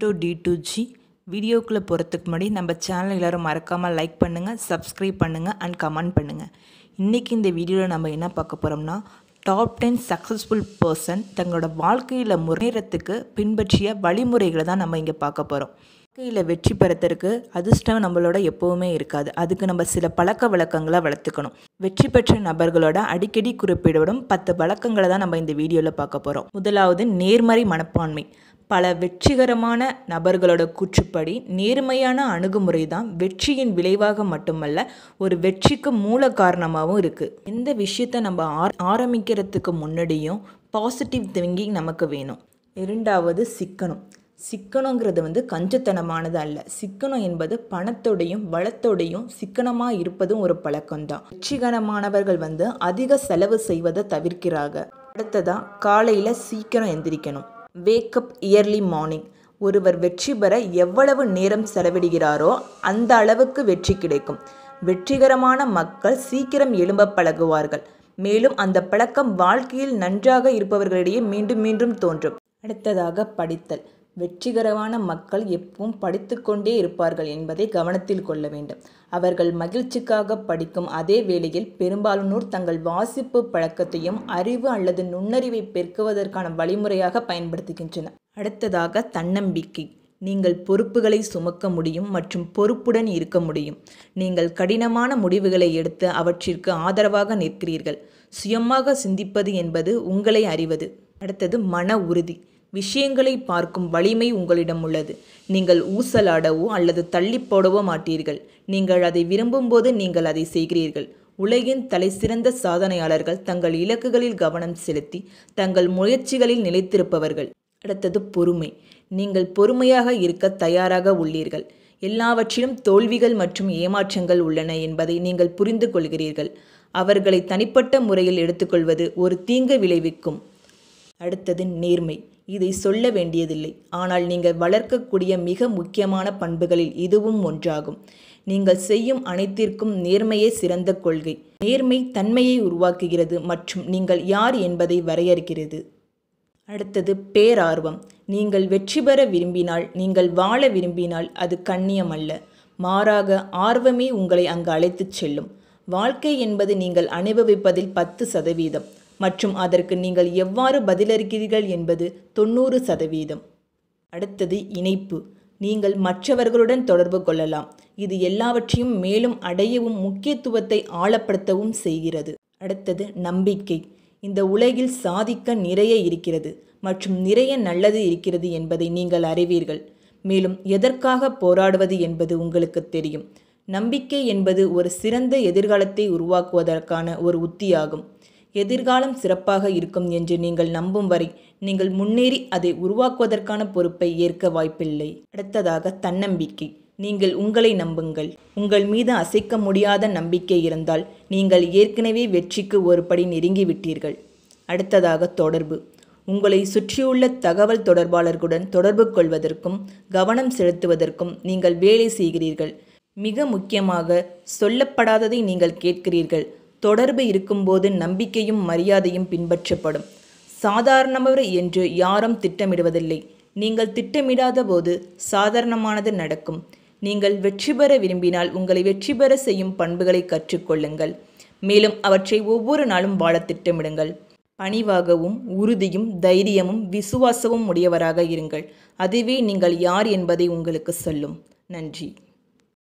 two D to G வீடியோக்குள்ளே போகிறதுக்கு முன்னாடி நம்ம சேனல் எல்லோரும் மறக்காமல் லைக் பண்ணுங்கள் சப்ஸ்கிரைப் பண்ணுங்கள் அண்ட் கமெண்ட் பண்ணுங்கள் இன்றைக்கி இந்த வீடியோவில் நம்ம என்ன பார்க்க போகிறோம்னா டாப் டென் சக்ஸஸ்ஃபுல் பர்சன் தங்களோட வாழ்க்கையில் முன்னேறத்துக்கு பின்பற்றிய வழிமுறைகளை தான் நம்ம இங்கே பார்க்க போகிறோம் வாழ்க்கையில் வெற்றி பெறத்திற்கு அதிர்ஷ்டம் நம்மளோட எப்போவுமே இருக்காது அதுக்கு நம்ம சில பழக்க வழக்கங்களை வளர்த்துக்கணும் வெற்றி பெற்ற நபர்களோட அடிக்கடி குறிப்பிடப்படும் பத்து வழக்கங்களை தான் நம்ம இந்த வீடியோவில் பார்க்க போகிறோம் முதலாவது நேர்மறை மனப்பான்மை பல வெற்றிகரமான நபர்களோட கூற்றுப்படி நேர்மையான அணுகுமுறை தான் வெற்றியின் விளைவாக மட்டுமல்ல ஒரு வெற்றிக்கு மூல காரணமாகவும் இருக்குது இந்த விஷயத்தை நம்ம ஆரம்பிக்கிறதுக்கு முன்னாடியும் பாசிட்டிவ் திங்கிங் நமக்கு வேணும் இரண்டாவது சிக்கனம் சிக்கனங்கிறது வந்து கஞ்சத்தனமானது அல்ல சிக்கனம் என்பது பணத்தோடையும் வளத்தோடையும் சிக்கனமாக இருப்பதும் ஒரு பழக்கம்தான் வெற்றிகரமானவர்கள் வந்து அதிக செலவு செய்வதை தவிர்க்கிறாங்க அடுத்ததாக காலையில் சீக்கிரம் எந்திரிக்கணும் வேக்கப் இயர்லி மார்னிங் ஒருவர் வெற்றி பெற எவ்வளவு நேரம் செலவிடுகிறாரோ அந்த அளவுக்கு வெற்றி கிடைக்கும் வெற்றிகரமான மக்கள் சீக்கிரம் எழும்ப பழகுவார்கள் மேலும் அந்த பழக்கம் வாழ்க்கையில் நன்றாக இருப்பவர்களிடையே மீண்டும் மீண்டும் தோன்றும் அடுத்ததாக படித்தல் வெற்றிகரமான மக்கள் எப்பவும் படித்துக்கொண்டே இருப்பார்கள் என்பதை கவனத்தில் கொள்ள வேண்டும் அவர்கள் மகிழ்ச்சிக்காக படிக்கும் அதே வேளையில் பெரும்பாலானோர் தங்கள் வாசிப்பு பழக்கத்தையும் அறிவு அல்லது நுண்ணறிவை பெருக்குவதற்கான வழிமுறையாக பயன்படுத்துகின்றனர் அடுத்ததாக தன்னம்பிக்கை நீங்கள் பொறுப்புகளை சுமக்க முடியும் மற்றும் பொறுப்புடன் இருக்க முடியும் நீங்கள் கடினமான முடிவுகளை எடுத்து அவற்றிற்கு ஆதரவாக நிற்கிறீர்கள் சுயமாக சிந்திப்பது என்பது உங்களை அறிவது அடுத்தது மன உறுதி விஷயங்களை பார்க்கும் வலிமை உங்களிடம் உள்ளது நீங்கள் ஊசலாடவோ அல்லது தள்ளி போடவோ மாட்டீர்கள் நீங்கள் அதை விரும்பும்போது நீங்கள் அதை செய்கிறீர்கள் உலகின் தலைசிறந்த சாதனையாளர்கள் தங்கள் இலக்குகளில் கவனம் செலுத்தி தங்கள் முயற்சிகளில் நிலைத்திருப்பவர்கள் அடுத்தது பொறுமை நீங்கள் பொறுமையாக இருக்க தயாராக உள்ளீர்கள் எல்லாவற்றிலும் தோல்விகள் மற்றும் ஏமாற்றங்கள் உள்ளன என்பதை நீங்கள் புரிந்து கொள்கிறீர்கள் அவர்களை தனிப்பட்ட முறையில் எடுத்துக்கொள்வது ஒரு தீங்கு விளைவிக்கும் அடுத்தது நேர்மை இதை சொல்ல வேண்டியதில்லை ஆனால் நீங்கள் வளர்க்கக்கூடிய மிக முக்கியமான பண்புகளில் இதுவும் ஒன்றாகும் நீங்கள் செய்யும் அனைத்திற்கும் நேர்மையே சிறந்த கொள்கை நேர்மை தன்மையை உருவாக்குகிறது மற்றும் நீங்கள் யார் என்பதை வரையறுக்கிறது அடுத்தது பேரார்வம் நீங்கள் வெற்றி பெற விரும்பினால் நீங்கள் வாழ விரும்பினால் அது கண்ணியம் அல்ல மாறாக ஆர்வமே உங்களை அங்கு அழைத்துச் செல்லும் வாழ்க்கை என்பது நீங்கள் அனுபவிப்பதில் பத்து சதவீதம் மற்றும் அதற்கு நீங்கள் எவ்வாறு பதிலளிக்கிறீர்கள் என்பது தொண்ணூறு சதவீதம் அடுத்தது இணைப்பு நீங்கள் மற்றவர்களுடன் தொடர்பு கொள்ளலாம் இது எல்லாவற்றையும் மேலும் அடையவும் முக்கியத்துவத்தை ஆழப்படுத்தவும் செய்கிறது அடுத்தது நம்பிக்கை இந்த உலகில் சாதிக்க நிறைய இருக்கிறது மற்றும் நிறைய நல்லது இருக்கிறது என்பதை நீங்கள் அறிவீர்கள் மேலும் எதற்காக போராடுவது என்பது உங்களுக்கு தெரியும் நம்பிக்கை என்பது ஒரு சிறந்த எதிர்காலத்தை உருவாக்குவதற்கான ஒரு உத்தியாகும் எதிர்காலம் சிறப்பாக இருக்கும் என்று நீங்கள் நம்பும் வரை நீங்கள் முன்னேறி அதை உருவாக்குவதற்கான பொறுப்பை ஏற்க வாய்ப்பில்லை அடுத்ததாக தன்னம்பிக்கை நீங்கள் உங்களை நம்புங்கள் உங்கள் மீது அசைக்க முடியாத நம்பிக்கை இருந்தால் நீங்கள் ஏற்கனவே வெற்றிக்கு ஒருபடி நெருங்கிவிட்டீர்கள் அடுத்ததாக தொடர்பு உங்களை சுற்றியுள்ள தகவல் தொடர்பாளர்களுடன் தொடர்பு கொள்வதற்கும் கவனம் செலுத்துவதற்கும் நீங்கள் வேலை செய்கிறீர்கள் மிக முக்கியமாக சொல்லப்படாததை நீங்கள் கேட்கிறீர்கள் தொடர்பு இருக்கும்போது நம்பிக்கையும் மரியாதையும் பின்பற்றப்படும் சாதாரணவர் என்று யாரும் திட்டமிடுவதில்லை நீங்கள் திட்டமிடாத போது சாதாரணமானது நடக்கும் நீங்கள் வெற்றி பெற விரும்பினால் உங்களை வெற்றி பெற செய்யும் பண்புகளை கற்றுக்கொள்ளுங்கள் மேலும் அவற்றை ஒவ்வொரு நாளும் வாழ திட்டமிடுங்கள் பணிவாகவும் உறுதியும் தைரியமும் விசுவாசமும் உடையவராக இருங்கள் அதுவே நீங்கள் யார் என்பதை உங்களுக்கு சொல்லும் நன்றி